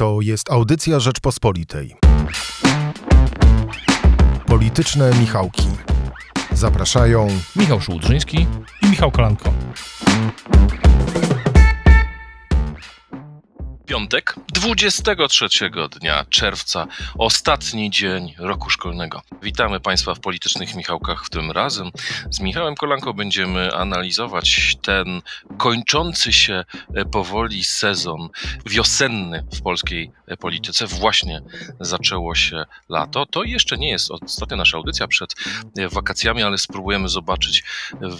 To jest Audycja Rzeczpospolitej. Polityczne Michałki. Zapraszają Michał Szułdrzyński i Michał Kolanko. piątek, 23 dnia czerwca, ostatni dzień roku szkolnego. Witamy Państwa w Politycznych Michałkach w tym razem. Z Michałem Kolanko będziemy analizować ten kończący się e, powoli sezon wiosenny w polskiej e, polityce. Właśnie zaczęło się lato. To jeszcze nie jest ostatnia nasza audycja przed e, wakacjami, ale spróbujemy zobaczyć,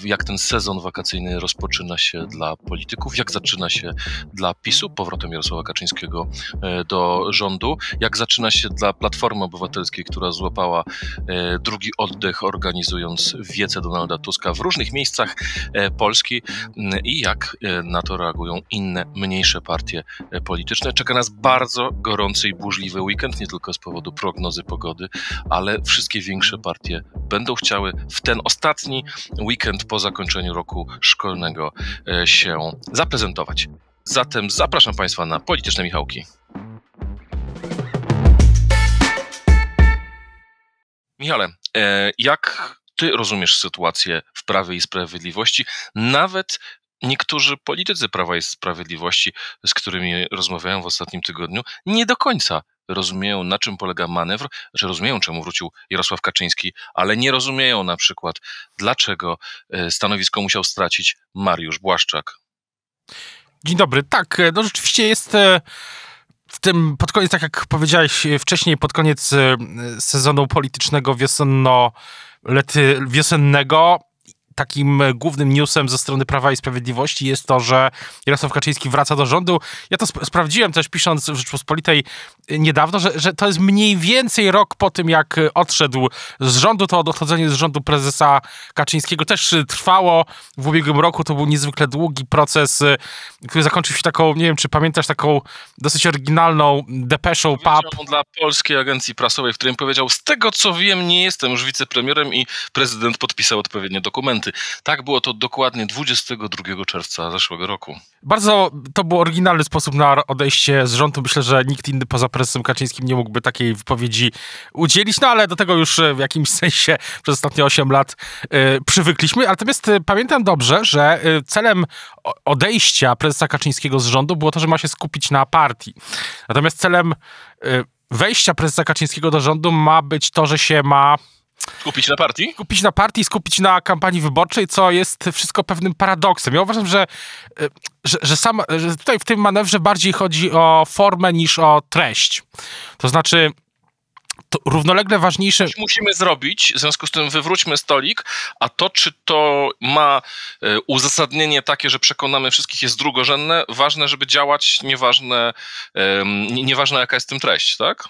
jak ten sezon wakacyjny rozpoczyna się dla polityków, jak zaczyna się dla PiSu, powrotem Jarosława Kaczyńskiego e, do rządu. Jak zaczyna się dla Platformy Obywatelskiej, która złapała e, drugi oddech, organizując wiece Donalda Tuska w różnych miejscach e, Polski mm, i jak na to reagują inne, mniejsze partie polityczne. Czeka nas bardzo gorący i burzliwy weekend, nie tylko z powodu prognozy pogody, ale wszystkie większe partie będą chciały w ten ostatni weekend po zakończeniu roku szkolnego się zaprezentować. Zatem zapraszam Państwa na polityczne Michałki. Michale, e, jak Ty rozumiesz sytuację w Prawie i Sprawiedliwości? Nawet niektórzy politycy Prawa i Sprawiedliwości, z którymi rozmawiałem w ostatnim tygodniu, nie do końca rozumieją, na czym polega manewr, że rozumieją, czemu wrócił Jarosław Kaczyński, ale nie rozumieją na przykład, dlaczego e, stanowisko musiał stracić Mariusz Błaszczak. Dzień dobry. Tak, e, no rzeczywiście jest e, w tym pod koniec, tak jak powiedziałeś e, wcześniej, pod koniec sezonu politycznego wiosenno lety wiosennego takim głównym newsem ze strony Prawa i Sprawiedliwości jest to, że Jarosław Kaczyński wraca do rządu. Ja to sp sprawdziłem też pisząc w Rzeczpospolitej niedawno, że, że to jest mniej więcej rok po tym, jak e, odszedł z rządu, to odchodzenie z rządu prezesa Kaczyńskiego też e, trwało w ubiegłym roku. To był niezwykle długi proces, e, który zakończył się taką, nie wiem, czy pamiętasz, taką dosyć oryginalną depeszą PAP. dla Polskiej Agencji Prasowej, w którym powiedział, z tego co wiem, nie jestem już wicepremierem i prezydent podpisał odpowiednie dokumenty. Tak było to dokładnie 22 czerwca zeszłego roku. Bardzo to był oryginalny sposób na odejście z rządu. Myślę, że nikt inny poza prezydentem prezesem Kaczyńskim nie mógłby takiej wypowiedzi udzielić, no ale do tego już e, w jakimś sensie przez ostatnie 8 lat y, przywykliśmy. Natomiast y, pamiętam dobrze, że y, celem odejścia prezesa Kaczyńskiego z rządu było to, że ma się skupić na partii. Natomiast celem wejścia prezesa Kaczyńskiego do rządu ma być to, że się ma Skupić na partii? Skupić na partii, skupić na kampanii wyborczej, co jest wszystko pewnym paradoksem. Ja uważam, że, e, że, że, sam, że tutaj w tym manewrze bardziej chodzi o formę niż o treść. To znaczy, to równolegle ważniejsze. Coś musimy zrobić, w związku z tym wywróćmy stolik, a to, czy to ma e, uzasadnienie takie, że przekonamy wszystkich, jest drugorzędne. Ważne, żeby działać, nieważne, nieważne jaka jest tym treść, tak?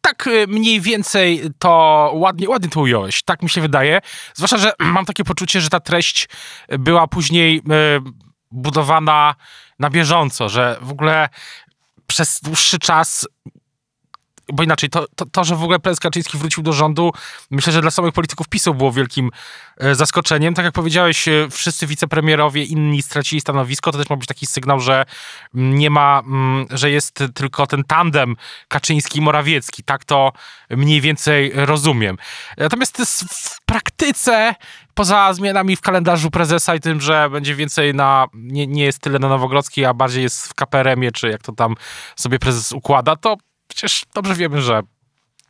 tak e, mniej więcej to ładnie, ładnie to ująłeś, tak mi się wydaje. Zwłaszcza, że mam takie poczucie, że ta treść była później e, budowana na bieżąco, że w ogóle przez dłuższy czas bo inaczej, to, to, to, że w ogóle prezes Kaczyński wrócił do rządu, myślę, że dla samych polityków PiSu było wielkim e, zaskoczeniem. Tak jak powiedziałeś, e, wszyscy wicepremierowie, inni stracili stanowisko, to też ma być taki sygnał, że nie ma, mm, że jest tylko ten tandem Kaczyński-Morawiecki. Tak to mniej więcej rozumiem. Natomiast w praktyce poza zmianami w kalendarzu prezesa i tym, że będzie więcej na, nie, nie jest tyle na Nowogrodzkiej, a bardziej jest w KPRM-ie, czy jak to tam sobie prezes układa, to przecież dobrze wiemy, że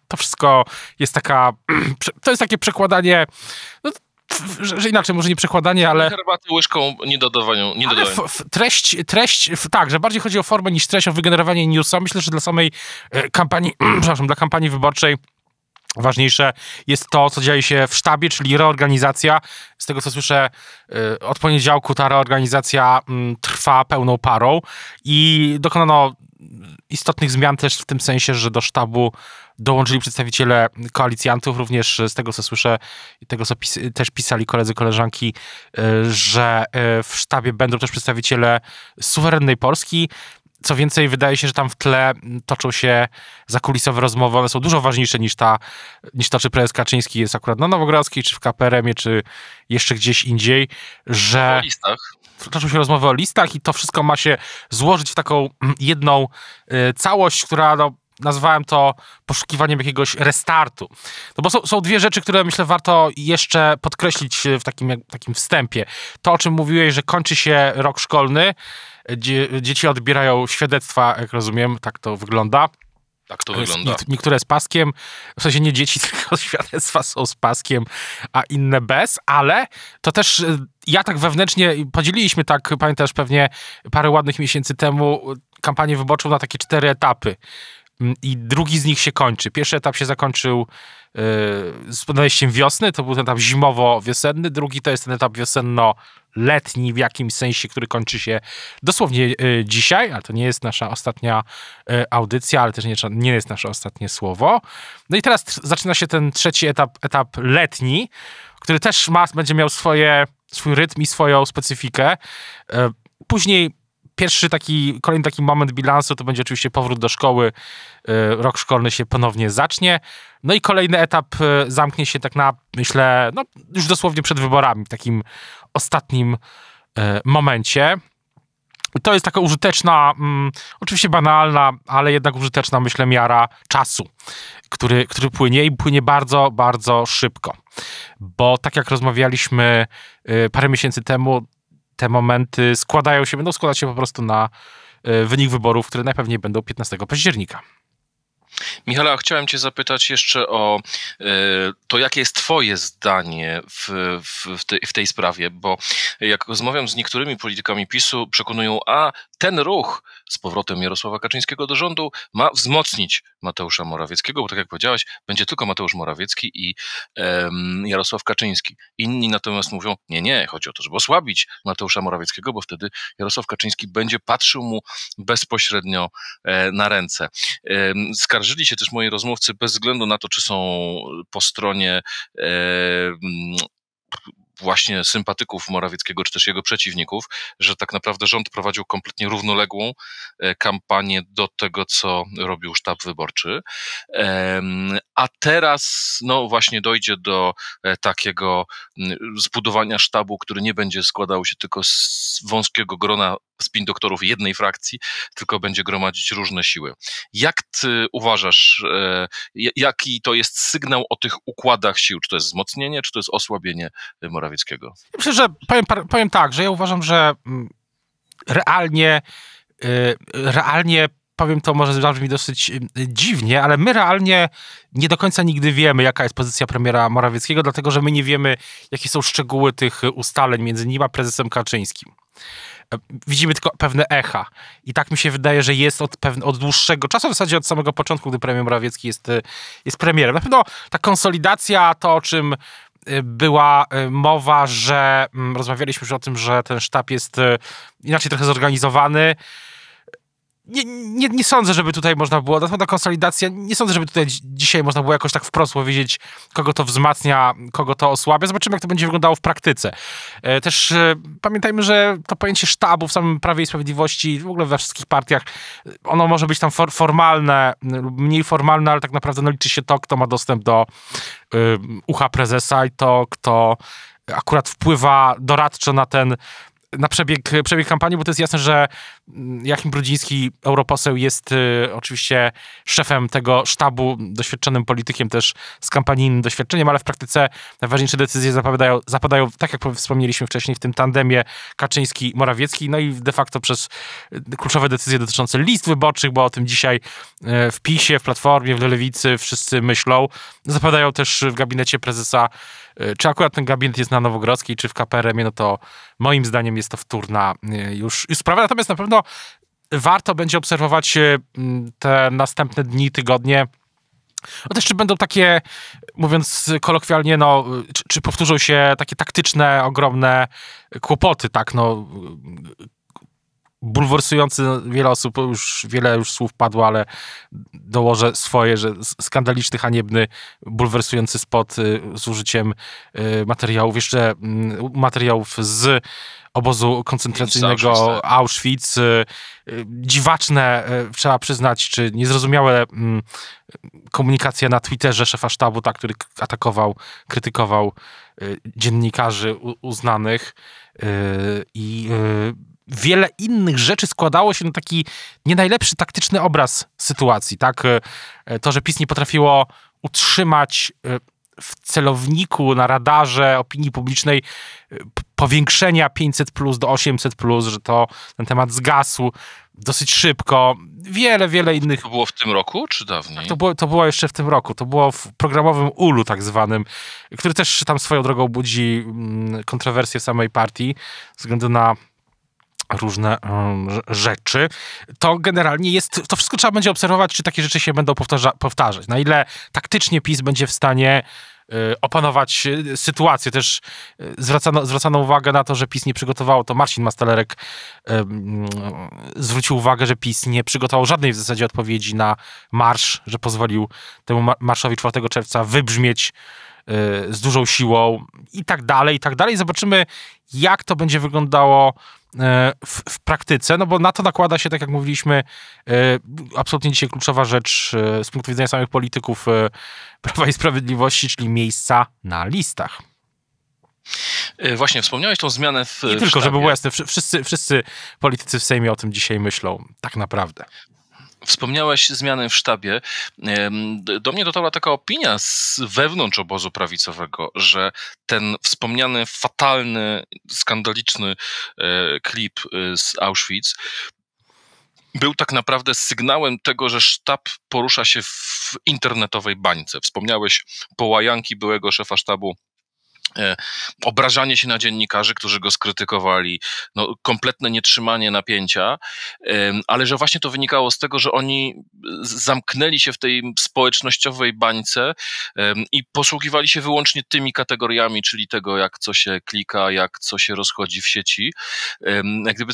to wszystko jest taka, to jest takie przekładanie, no, że, że, inaczej, może nie przekładanie, ale... Herbaty łyżką, nie dodawaniu. Nie ale F, treść, treść f, tak, że bardziej chodzi o formę niż treść, o wygenerowanie newsa. Myślę, że dla samej e, kampanii, przepraszam, dla kampanii wyborczej Ważniejsze jest to, co dzieje się w sztabie, czyli reorganizacja. Z tego co słyszę, y, od poniedziałku ta reorganizacja mm, trwa pełną parą i dokonano istotnych zmian też w tym sensie, że do sztabu dołączyli przedstawiciele koalicjantów, również z tego co słyszę i tego co pis też pisali koledzy, koleżanki, y, że y, w sztabie będą też przedstawiciele suwerennej Polski. Co więcej, wydaje się, że tam w tle toczą się zakulisowe rozmowy, one są dużo ważniejsze niż ta, niż ta czy prezes Kaczyński jest akurat na Nowogrodzkiej, czy w kprm czy jeszcze gdzieś indziej, że... O listach. Toczą się rozmowy o listach i to wszystko ma się złożyć w taką mm, jedną y, całość, która no, nazwałem to poszukiwaniem jakiegoś restartu. No bo są, są, dwie rzeczy, które myślę warto jeszcze podkreślić y, w takim, takim wstępie. To, o czym mówiłeś, że kończy się rok szkolny, Dzie dzieci odbierają świadectwa, jak rozumiem, tak to wygląda. Tak to e, wygląda. Niektóre z paskiem, w sensie nie dzieci, tylko świadectwa są z paskiem, a inne bez, ale to też e, ja tak wewnętrznie, podzieliliśmy tak, pamiętasz pewnie parę ładnych miesięcy temu e, kampanię wyborczą na takie cztery etapy. Mm, i drugi z nich się kończy. Pierwszy etap się zakończył yy, z podejściem wiosny, to był ten etap zimowo-wiosenny, drugi to jest ten etap wiosenno-letni w jakimś sensie, który kończy się dosłownie yy, dzisiaj, ale to nie jest nasza ostatnia yy, audycja, ale też nie, nie, jest nasze ostatnie słowo. No i teraz zaczyna się ten trzeci etap, etap letni, który też ma, będzie miał swoje, swój rytm i swoją specyfikę. Y, później Pierwszy taki, kolejny taki moment bilansu to będzie oczywiście powrót do szkoły. E, rok szkolny się ponownie zacznie. No i kolejny etap e, zamknie się tak na, myślę, no już dosłownie przed wyborami, w takim ostatnim e, momencie. To jest taka użyteczna, mm, oczywiście banalna, ale jednak użyteczna, myślę, miara czasu, który, który płynie i płynie bardzo, bardzo szybko. Bo tak jak rozmawialiśmy y, parę miesięcy temu, te momenty składają się, będą składać się po prostu na e, wynik wyborów, które najpewniej będą 15 października. Michała, chciałem Cię zapytać jeszcze o e, to, jakie jest Twoje zdanie w, w, w tej sprawie, bo jak rozmawiam z niektórymi politykami PiSu, przekonują, a ten ruch z powrotem Jarosława Kaczyńskiego do rządu ma wzmocnić Mateusza Morawieckiego, bo tak jak powiedziałeś, będzie tylko Mateusz Morawiecki i um, Jarosław Kaczyński. Inni natomiast mówią, nie, nie, chodzi o to, żeby osłabić Mateusza Morawieckiego, bo wtedy Jarosław Kaczyński będzie patrzył mu bezpośrednio e, na ręce. E, skarżyli się też moi rozmówcy bez względu na to, czy są po stronie e, właśnie sympatyków Morawieckiego, czy też jego przeciwników, że tak naprawdę rząd prowadził kompletnie równoległą e, kampanię do tego, co robił sztab wyborczy. A teraz, no właśnie, dojdzie do e, takiego zbudowania sztabu, który nie będzie składał się tylko z wąskiego grona spin doktorów jednej frakcji, tylko będzie gromadzić różne siły. Jak ty uważasz, e, jaki to jest sygnał o tych układach sił? Czy to jest wzmocnienie, czy to jest osłabienie e, Morawieckiego? myślę, że powiem, powiem tak, że ja uważam, że mm, realnie, e, realnie powiem to może zabrzmi dosyć dziwnie, ale my realnie nie do końca nigdy wiemy, jaka jest pozycja premiera Morawieckiego, dlatego że my nie wiemy, jakie są szczegóły tych ustaleń między nim a prezesem Kaczyńskim widzimy tylko pewne echa. I tak mi się wydaje, że jest od, pewne, od dłuższego czasu, w zasadzie od samego początku, gdy premier Morawiecki jest, y, jest premierem. Na pewno ta konsolidacja, to o czym y, była y, mowa, że mm, rozmawialiśmy już o tym, że ten sztab jest inaczej trochę zorganizowany nie, nie, nie, sądzę, żeby tutaj można było, ta konsolidacja, nie sądzę, żeby tutaj dzisiaj można było jakoś tak wprost powiedzieć, kogo to wzmacnia, kogo to osłabia. Zobaczymy, jak to będzie wyglądało w praktyce. E, też e, pamiętajmy, że to pojęcie sztabu w samym Prawie i Sprawiedliwości, w ogóle we wszystkich partiach, e, ono może być tam for, formalne lub mniej formalne, ale tak naprawdę no, liczy się to, kto ma dostęp do ucha prezesa i to, kto akurat wpływa doradczo na ten na przebieg, przebieg kampanii, bo to jest jasne, że mm, Jakim Brudziński, europoseł, jest y, oczywiście szefem tego sztabu, doświadczonym politykiem też z kampanijnym doświadczeniem, ale w praktyce najważniejsze decyzje zapadają, zapadają tak jak wspomnieliśmy wcześniej, w tym tandemie Kaczyński-Morawiecki, no i de facto przez y, kluczowe decyzje dotyczące list wyborczych, bo o tym dzisiaj y, w PiSie, w Platformie, w Lewicy wszyscy myślą, zapadają też w gabinecie prezesa, y, czy akurat ten gabinet jest na Nowogrodzkiej, czy w KPRM-ie, no to Moim zdaniem jest to wtórna y, już sprawa. Natomiast na pewno warto będzie obserwować y, te następne dni, tygodnie. No też czy będą takie, mówiąc kolokwialnie, no, czy, czy powtórzą się takie taktyczne, ogromne kłopoty, tak, no, bulwersujący wiele osób, już wiele już słów padło, ale dołożę swoje, że skandaliczny, haniebny, bulwersujący spot y, z użyciem y, materiałów, jeszcze mm, materiałów z obozu koncentracyjnego Auschwitz. Tak. Y, dziwaczne, trzeba przyznać, czy niezrozumiałe mm, komunikacja na Twitterze szefa sztabu, ta, który atakował, krytykował dziennikarzy uznanych i wiele innych rzeczy składało się na taki nie najlepszy taktyczny obraz sytuacji, tak? E, e, to, że PiS nie potrafiło utrzymać e, w celowniku, na radarze opinii publicznej powiększenia 500 plus do 800 plus, że to ten temat zgasł dosyć szybko. Wiele, wiele innych. To było w tym roku, czy dawniej? Tak, to, było, to było jeszcze w tym roku. To było w programowym ULU tak zwanym, który też tam swoją drogą budzi mm, kontrowersje w samej partii, ze względu na różne rzeczy, to generalnie jest, to wszystko trzeba będzie obserwować, czy takie rzeczy się będą powtarza, powtarzać. Na ile taktycznie PiS będzie w stanie y, opanować y, sytuację. Też y, zwracano, zwracano uwagę na to, że PiS nie przygotowało, to Marcin Mastalerek um, zwrócił uwagę, że PiS nie przygotował żadnej w zasadzie odpowiedzi na marsz, że pozwolił temu marszowi 4 czerwca wybrzmieć um, z dużą siłą i tak dalej, i tak dalej. Zobaczymy, jak to będzie wyglądało E, w, w, praktyce, no bo na to nakłada się, tak jak mówiliśmy, e, absolutnie dzisiaj kluczowa rzecz e, z punktu widzenia samych polityków Prawa i Sprawiedliwości, czyli miejsca na listach. Właśnie, wspomniałeś tą zmianę w. I tylko, żeby było jasne, wszyscy, wszyscy politycy w Sejmie o tym dzisiaj myślą, tak naprawdę. Wspomniałeś zmiany w sztabie. Do mnie dotarła taka opinia z wewnątrz obozu prawicowego, że ten wspomniany fatalny, skandaliczny e, klip e, z Auschwitz był tak naprawdę sygnałem tego, że sztab porusza się w internetowej bańce. Wspomniałeś połajanki byłego szefa sztabu E, obrażanie się na dziennikarzy, którzy go skrytykowali, no, kompletne nietrzymanie napięcia, e, ale że właśnie to wynikało z tego, że oni zamknęli się w tej społecznościowej bańce e, i posługiwali się wyłącznie tymi kategoriami, czyli tego, jak co się klika, jak co się rozchodzi w sieci. Jak gdyby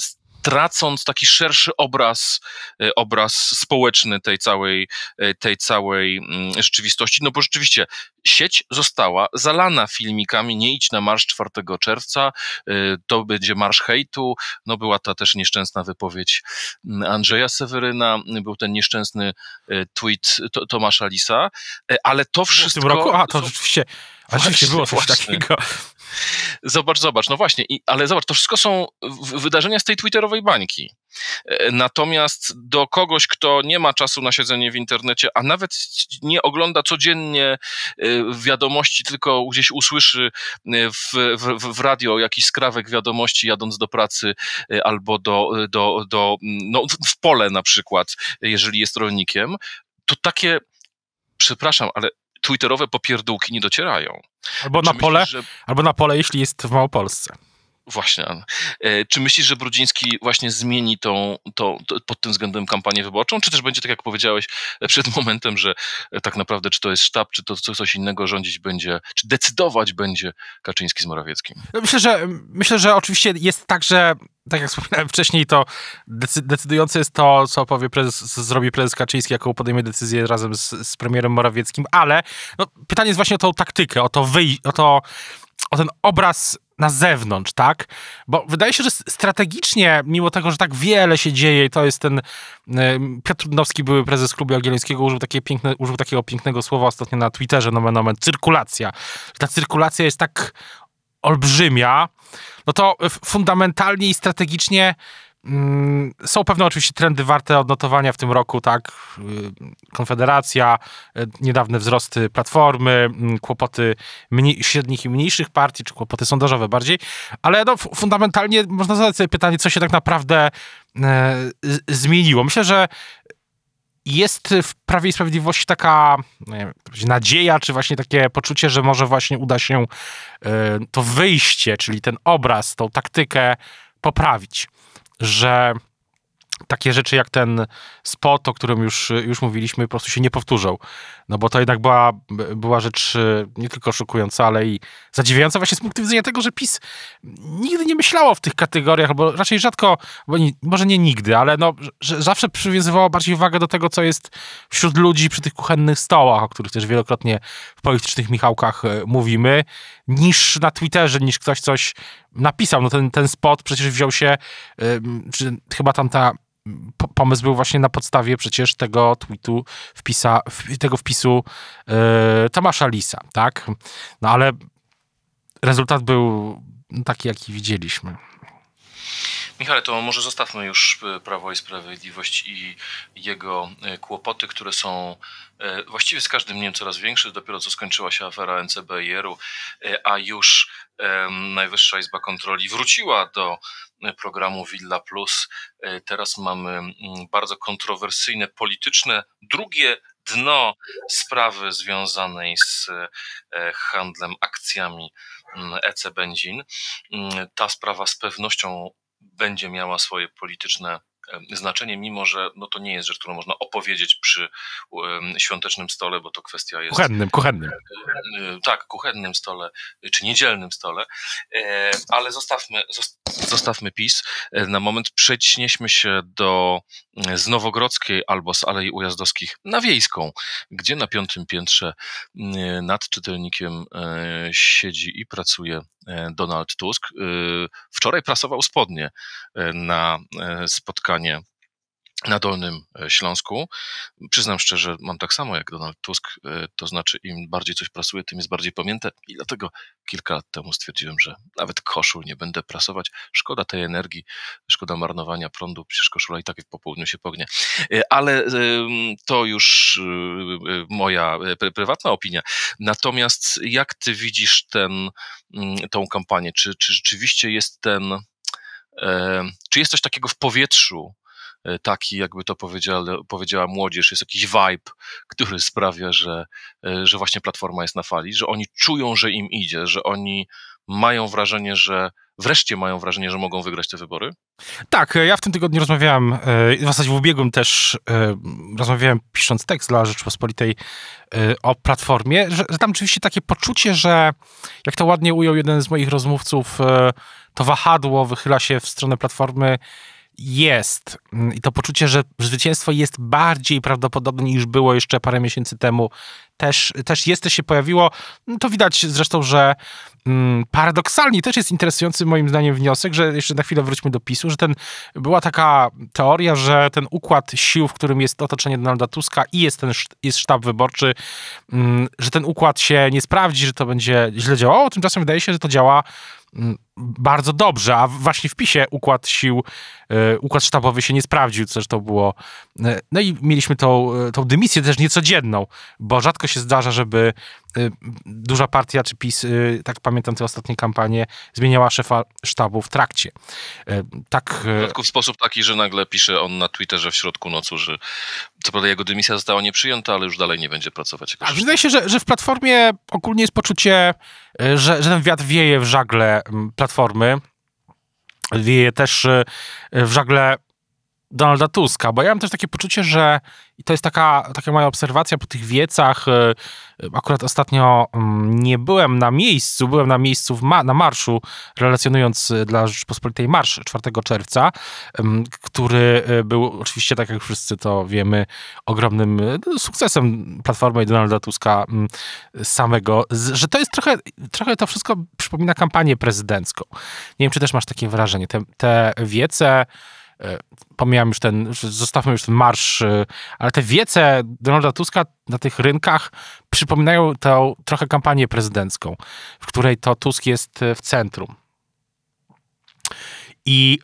tracąc taki szerszy obraz, y, obraz społeczny tej całej, y, tej całej mm, rzeczywistości. No bo rzeczywiście sieć została zalana filmikami Nie idź na marsz 4 czerwca, y, to będzie marsz hejtu, no była ta też nieszczęsna wypowiedź mm, Andrzeja Seweryna, był ten nieszczęsny tweet Tomasza Lisa, ale to wszystko... W tym roku? A, to oczywiście... Oczywiście było coś takiego. Zobacz, zobacz, no właśnie, i, ale zobacz, to wszystko są wydarzenia z tej twitterowej bańki. E, natomiast do kogoś, kto nie ma czasu na siedzenie w internecie, a nawet nie ogląda codziennie e, wiadomości, tylko gdzieś usłyszy e, w, w, w radio jakiś skrawek wiadomości jadąc do pracy albo do, do, do no, w pole na przykład, jeżeli jest rolnikiem, to takie, przepraszam, ale twitterowe popierdółki nie docierają. Albo, na, myślisz, pole, że... albo na pole, jeśli jest w Małopolsce. Właśnie. E, czy myślisz, że Brudziński właśnie zmieni tą, tą, pod tym względem kampanię wyborczą, czy też będzie tak, jak powiedziałeś przed momentem, że e, tak naprawdę czy to jest sztab, czy to coś innego rządzić będzie, czy decydować będzie Kaczyński z Morawieckim? No, myślę, że, myślę, że oczywiście jest tak, że tak jak wspominałem wcześniej, to decydujące jest to, co powie prezes, zrobi prezes Kaczyński, jaką podejmie decyzję razem z, z premierem Morawieckim, ale no, pytanie jest właśnie o tą taktykę, o to, o to o ten obraz na zewnątrz, tak? Bo wydaje się, że strategicznie, mimo tego, że tak wiele się dzieje i to jest ten... Y, Piotr Trudnowski, były prezes klubu Jagiellońskiego, użył, takie piękne, użył takiego pięknego słowa ostatnio na Twitterze, nomen moment. cyrkulacja. Ta cyrkulacja jest tak olbrzymia, no to y, fundamentalnie i strategicznie Mm, są pewne oczywiście trendy warte odnotowania w tym roku, tak? Y, Konfederacja, y, niedawne wzrosty platformy, mm, kłopoty mniej, średnich i mniejszych partii, czy kłopoty sondażowe bardziej, ale no, fundamentalnie można zadać sobie pytanie, co się tak naprawdę e, zmieniło. Myślę, że jest w Prawie i Sprawiedliwości taka no wiem, nadzieja, czy właśnie takie poczucie, że może właśnie uda się e, to wyjście, czyli ten obraz, tą taktykę poprawić że takie rzeczy jak ten spot, o którym już, już mówiliśmy, po prostu się nie powtórzą. No bo to jednak była, była rzecz e, nie tylko szokująca, ale i zadziwiająca właśnie z punktu widzenia tego, że PiS nigdy nie myślało w tych kategoriach, albo raczej rzadko, bo nie, może nie nigdy, ale no, że zawsze przywiązywało bardziej uwagę do tego, co jest wśród ludzi przy tych kuchennych stołach, o których też wielokrotnie w politycznych Michałkach e, mówimy, niż na Twitterze, niż ktoś coś napisał. No ten, ten spot przecież wziął się, czy chyba tam ta pomysł był właśnie na podstawie przecież tego tweetu, wpisa, tego wpisu y, Tomasza Lisa, tak? No ale rezultat był taki, jaki widzieliśmy. Michale, to może zostawmy już e, Prawo i Sprawiedliwość i jego e, kłopoty, które są e, właściwie z każdym dniem coraz większe. Dopiero co skończyła się afera NCBR-u, a już Najwyższa Izba Kontroli wróciła do programu Villa Plus. Teraz mamy bardzo kontrowersyjne, polityczne, drugie dno sprawy związanej z handlem akcjami EC Ta sprawa z pewnością będzie miała swoje polityczne znaczenie, mimo że no to nie jest rzecz, którą można opowiedzieć przy świątecznym stole, bo to kwestia jest... Kuchennym, kuchennym. E, e, tak, kuchennym stole, czy niedzielnym stole, e, ale zostawmy, zostawmy PiS na moment, przenieśmy się do mm, z Nowogrodzkiej albo z Alei Ujazdowskich na Wiejską, gdzie na piątym piętrze mm, nad czytelnikiem siedzi i pracuje E, Donald Tusk. E, wczoraj prasował spodnie e, na spotkanie na Dolnym e, Śląsku. Przyznam szczerze, mam tak samo jak Donald Tusk, e, to znaczy im bardziej coś prasuję, tym jest bardziej pamięte i dlatego kilka lat temu stwierdziłem, że nawet koszul nie będę prasować. Szkoda tej energii, szkoda marnowania prądu, przecież koszula i tak w południu się pognie. E, ale to już moja prywatna opinia. Natomiast jak ty widzisz ten, mm, tą kampanię? Czy, czy rzeczywiście jest ten, czy jest coś takiego w powietrzu, E, taki, jakby to powiedziała młodzież, jest jakiś vibe, który sprawia, że, e, że właśnie platforma jest na fali, że oni czują, że im idzie, że oni mają wrażenie, że wreszcie mają wrażenie, że mogą wygrać te wybory? Tak, e, ja w tym tygodniu rozmawiałem, w zasadzie w ubiegłym też rozmawiałem pisząc tekst dla Rzeczypospolitej o platformie, że, że tam oczywiście takie poczucie, że jak to ładnie ujął jeden z moich rozmówców, to wahadło wychyla się w stronę platformy jest. Mm, I to poczucie, że zwycięstwo jest bardziej prawdopodobne niż było jeszcze parę miesięcy temu, też, też jest, się pojawiło. To widać zresztą, że mm, paradoksalnie też jest interesujący moim zdaniem wniosek, że jeszcze na chwilę wróćmy do PiSu, że ten, była taka teoria, że ten układ sił, w którym jest otoczenie Donalda Tuska i jest ten jest sztab wyborczy, mm, że ten układ się nie sprawdzi, że to będzie źle działało. Tymczasem wydaje się, że to działa mm, bardzo dobrze, a właśnie w PiSie układ sił, y, układ sztabowy się nie sprawdził, co to było E, no i mieliśmy tą, e, tą dymisję też niecodzienną, bo rzadko się zdarza, żeby e, duża partia czy PiS, tak pamiętam te ostatnie kampanie, zmieniała szefa sztabu w trakcie. Tak. Rzadko w sposób taki, że nagle pisze on na Twitterze w środku nocy, że co prawda jego dymisja została nieprzyjęta, ale już dalej nie będzie pracować. A wydaje się, że, że w Platformie ogólnie jest poczucie, że, że ten wiatr wieje w żagle Platformy, wieje też w żagle Donalda Tuska, bo ja mam też takie poczucie, że i to jest taka, taka moja obserwacja po tych wiecach. Y, y, akurat ostatnio mm, nie byłem na miejscu, byłem na miejscu ma na marszu, relacjonując y, dla Rzeczpospolitej Marsz 4 czerwca, który był oczywiście, tak jak wszyscy to wiemy, ogromnym sukcesem Platformy Donalda Tuska samego, że to jest trochę, trochę to wszystko przypomina kampanię prezydencką. Nie wiem, czy też masz takie wrażenie. Te, te wiece E, pomijam już ten, zostawmy już ten marsz, e, ale te wiece Donalda Tuska na tych rynkach przypominają tę trochę kampanię prezydencką, w której to Tusk jest e, w centrum. I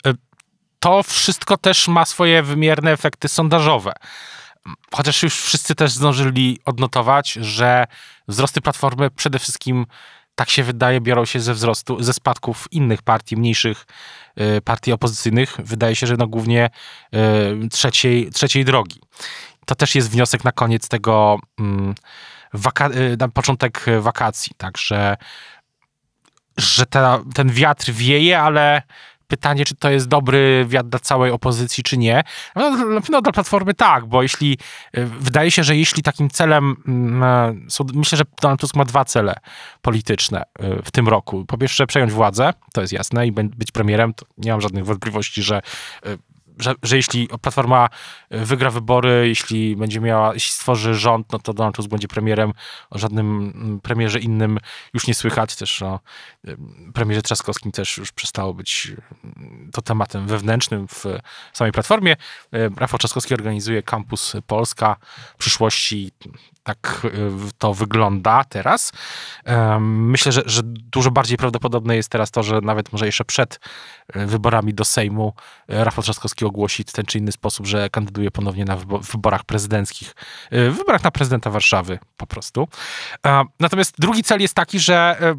to wszystko też ma swoje wymierne efekty sondażowe. Chociaż już wszyscy też zdążyli odnotować, że wzrosty platformy przede wszystkim, tak się wydaje, biorą się ze wzrostu, ze spadków innych partii, mniejszych Y, partii opozycyjnych, wydaje się, że no głównie y, trzeciej, trzeciej drogi. To też jest wniosek na koniec tego, mm, waka y, na początek wakacji, także że ta, ten wiatr wieje, ale pytanie, czy to jest dobry wiatr dla całej opozycji, czy nie. No, na pewno dla Platformy tak, bo jeśli, e, wydaje się, że jeśli takim celem, mm, e, myślę, że Donald Tusk ma dwa cele polityczne e, w tym roku. Po pierwsze przejąć władzę, to jest jasne, i być premierem, nie mam żadnych wątpliwości, że że, że jeśli Platforma e, wygra wybory, jeśli będzie miała, jeśli stworzy rząd, no to Donald Tusk będzie premierem, o żadnym mm, premierze innym już nie słychać też, o no, e, premierze Trzaskowskim też już przestało być mm, to tematem wewnętrznym w samej Platformie. E, Rafał Trzaskowski organizuje Kampus Polska W przyszłości, tak to wygląda teraz. Myślę, że, że dużo bardziej prawdopodobne jest teraz to, że nawet może jeszcze przed wyborami do Sejmu Rafał Trzaskowski ogłosić w ten czy inny sposób, że kandyduje ponownie na wyborach prezydenckich, e, wyborach na prezydenta Warszawy po prostu. E, natomiast drugi cel jest taki, że e,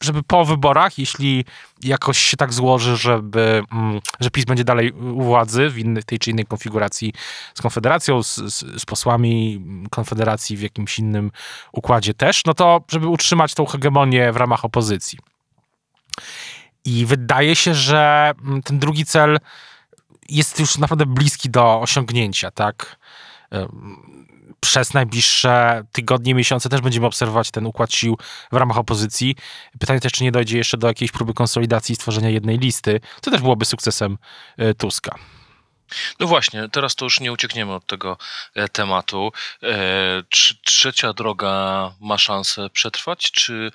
żeby po wyborach, jeśli jakoś się tak złoży, żeby, mm, że PiS będzie dalej u władzy w innej, tej czy innej konfiguracji z Konfederacją, z, z, posłami Konfederacji w jakimś innym układzie też, no to żeby utrzymać tą hegemonię w ramach opozycji. I wydaje się, że mm, ten drugi cel jest już naprawdę bliski do osiągnięcia, tak? E, przez najbliższe tygodnie, miesiące też będziemy obserwować ten układ sił w ramach opozycji. Pytanie też, czy nie dojdzie jeszcze do jakiejś próby konsolidacji i stworzenia jednej listy, co też byłoby sukcesem e, Tuska. No właśnie, teraz to już nie uciekniemy od tego e, tematu. Trzecia droga ma szansę przetrwać, czy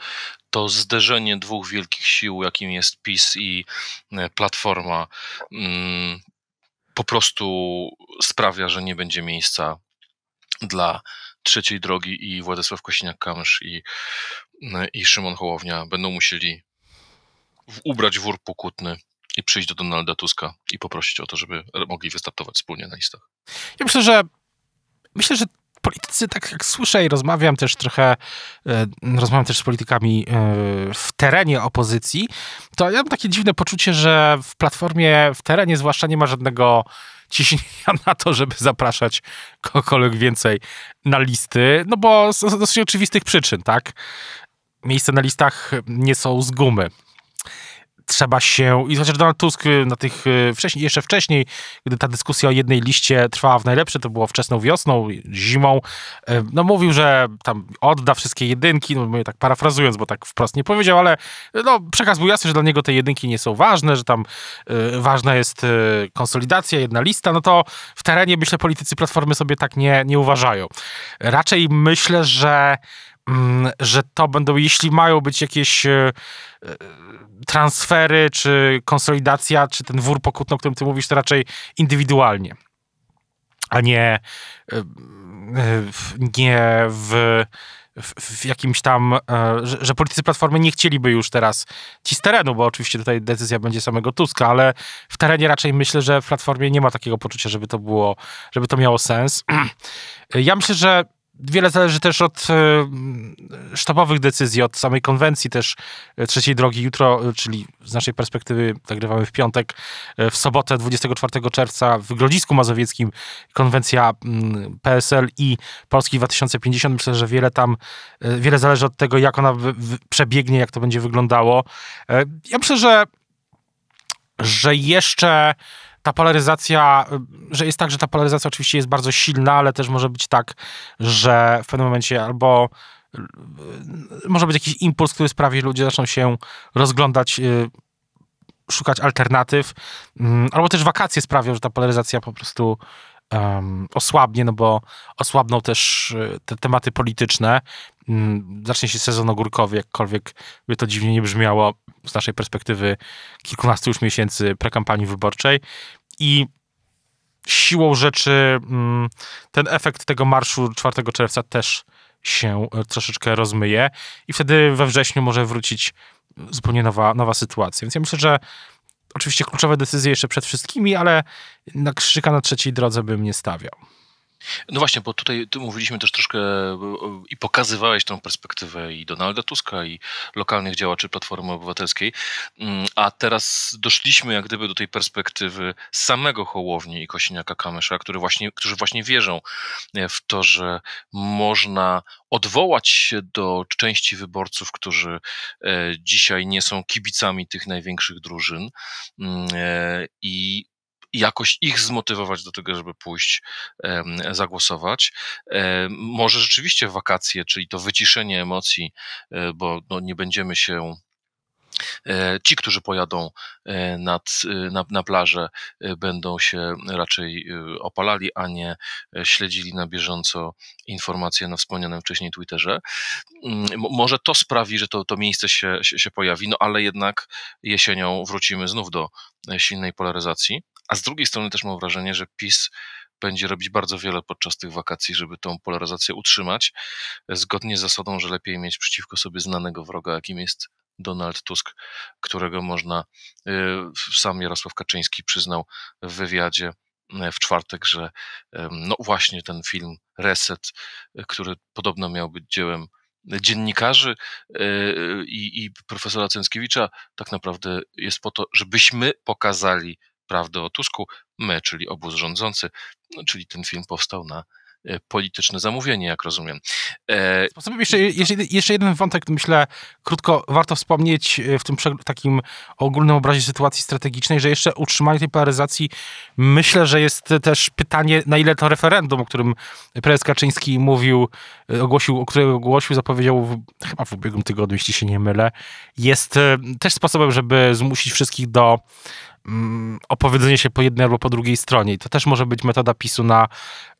to zderzenie dwóch wielkich sił, jakim jest PiS i Platforma, mm, po prostu sprawia, że nie będzie miejsca dla trzeciej drogi i Władysław Kosiniak-Kamysz i, i Szymon Hołownia będą musieli ubrać wór pokutny i przyjść do Donalda Tuska i poprosić o to, żeby mogli wystartować wspólnie na listach. Ja myślę, że myślę, że politycy, tak jak słyszę i rozmawiam też trochę, e, rozmawiam też z politykami e, w terenie opozycji, to ja mam takie dziwne poczucie, że w Platformie, w terenie zwłaszcza nie ma żadnego ciśnienia na to, żeby zapraszać kogokolwiek więcej na listy, no bo z, z dosyć oczywistych przyczyn, tak? Miejsce na listach nie są z gumy trzeba się, i chociaż Donald Tusk y, na tych y, wcześniej, jeszcze wcześniej, gdy ta dyskusja o jednej liście trwała w najlepsze, to było wczesną wiosną, zimą, y, no mówił, że tam odda wszystkie jedynki, no mówię tak parafrazując, bo tak wprost nie powiedział, ale no przekaz był jasny, że dla niego te jedynki nie są ważne, że tam y, ważna jest y, konsolidacja, jedna lista, no to w terenie myślę politycy Platformy sobie tak nie, nie uważają. Raczej myślę, że mm, że to będą, jeśli mają być jakieś transfery, czy konsolidacja, czy ten wór pokutny, o którym ty mówisz, to raczej indywidualnie, a nie, e, nie w w jakimś tam, e, że, że, politycy Platformy nie chcieliby już teraz ci z terenu, bo oczywiście tutaj decyzja będzie samego Tuska, ale w terenie raczej myślę, że w Platformie nie ma takiego poczucia, żeby to było, żeby to miało sens. Ja myślę, że wiele zależy też od y, sztabowych decyzji, od samej konwencji też e, trzeciej drogi jutro, e, czyli z naszej perspektywy nagrywamy w piątek, w sobotę 24 czerwca w Grodzisku Mazowieckim konwencja mm, PSL i Polski 2050. Myślę, że wiele tam, wiele zależy od tego, jak ona przebiegnie, jak to będzie wyglądało. Ja myślę, że że jeszcze ta polaryzacja, y, że jest tak, że ta polaryzacja oczywiście jest bardzo silna, ale też może być tak, że w pewnym momencie albo y, y, może być jakiś impuls, który sprawi, że ludzie zaczną się rozglądać, szukać alternatyw, mm, albo też wakacje sprawią, że ta polaryzacja po prostu um, osłabnie, no bo osłabną też te tematy polityczne. Mm, zacznie się sezon ogórkowy, jakkolwiek by to dziwnie nie brzmiało z naszej perspektywy kilkunastu już miesięcy prekampanii wyborczej i siłą rzeczy mm, ten efekt tego marszu 4 czerwca też się e, troszeczkę rozmyje i wtedy we wrześniu może wrócić zupełnie nowa, nowa sytuacja. Więc ja myślę, że oczywiście kluczowe decyzje jeszcze przed wszystkimi, ale na krzyka na trzeciej drodze bym nie stawiał. No właśnie, bo tutaj mówiliśmy też troszkę e, i pokazywałeś tą perspektywę i Donalda Tuska, i lokalnych działaczy Platformy Obywatelskiej, mm, a teraz doszliśmy jak gdyby do tej perspektywy samego Hołowni i Kosiniaka-Kamysza, który właśnie, którzy właśnie wierzą e, w to, że można odwołać się do części wyborców, którzy e, dzisiaj nie są kibicami tych największych drużyn mm, i i jakoś ich zmotywować do tego, żeby pójść zagłosować. Może rzeczywiście wakacje, czyli to wyciszenie emocji, e, bo no, nie będziemy się e, Ci, którzy pojadą e, nad, na, na plażę, będą się raczej opalali, a nie śledzili na bieżąco informacje na wspomnianym wcześniej Twitterze. Mm, może to sprawi, że to, to miejsce się, się, się pojawi, no ale jednak jesienią wrócimy znów do silnej polaryzacji. A z drugiej strony też mam wrażenie, że PiS będzie robić bardzo wiele podczas tych wakacji, żeby tą polaryzację utrzymać, e, zgodnie z zasadą, że lepiej mieć przeciwko sobie znanego wroga, jakim jest Donald Tusk, którego można, e, sam Jarosław Kaczyński przyznał w wywiadzie w czwartek, że no właśnie ten film Reset, e, który podobno miał być dziełem dziennikarzy i, i profesora Cęckiewicza, tak naprawdę jest po to, żebyśmy pokazali prawdy o Tusku, my, czyli obóz rządzący, no, czyli ten film powstał na e, polityczne zamówienie, jak rozumiem. E... Sposobem jeszcze, jeszcze, jeszcze, jeden wątek, myślę, krótko warto wspomnieć e, w tym takim ogólnym obrazie sytuacji strategicznej, że jeszcze utrzymanie tej polaryzacji, myślę, że jest też pytanie, na ile to referendum, o którym prezes Kaczyński mówił, e, ogłosił, o którym ogłosił, zapowiedział w, chyba w ubiegłym tygodniu, jeśli się nie mylę, jest też sposobem, żeby zmusić wszystkich do Mm, opowiedzenie się po jednej albo po drugiej stronie. I to też może być metoda PiSu na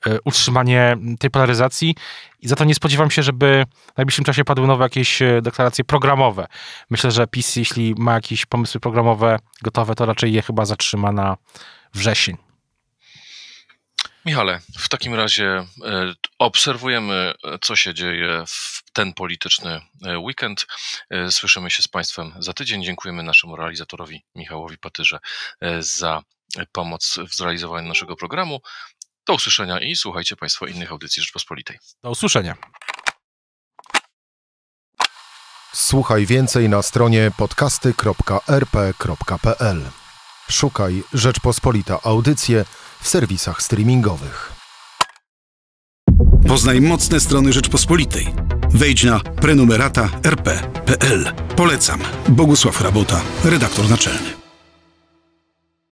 e, utrzymanie tej polaryzacji. I za to nie spodziewam się, żeby w najbliższym czasie padły nowe jakieś e, deklaracje programowe. Myślę, że PiS, jeśli ma jakieś pomysły programowe gotowe, to raczej je chyba zatrzyma na wrzesień. Michale, w takim razie e, obserwujemy, co się dzieje w ten polityczny e, weekend. E, słyszymy się z Państwem za tydzień. Dziękujemy naszemu realizatorowi Michałowi Patyrze e, za pomoc w zrealizowaniu naszego programu. Do usłyszenia i słuchajcie Państwo innych audycji Rzeczpospolitej. Do usłyszenia. Słuchaj więcej na stronie podcasty.rp.pl. Szukaj Rzeczpospolita Audycje w serwisach streamingowych. Poznaj mocne strony Rzeczpospolitej wejdź na rp.pl. Polecam. Bogusław Rabota, redaktor naczelny.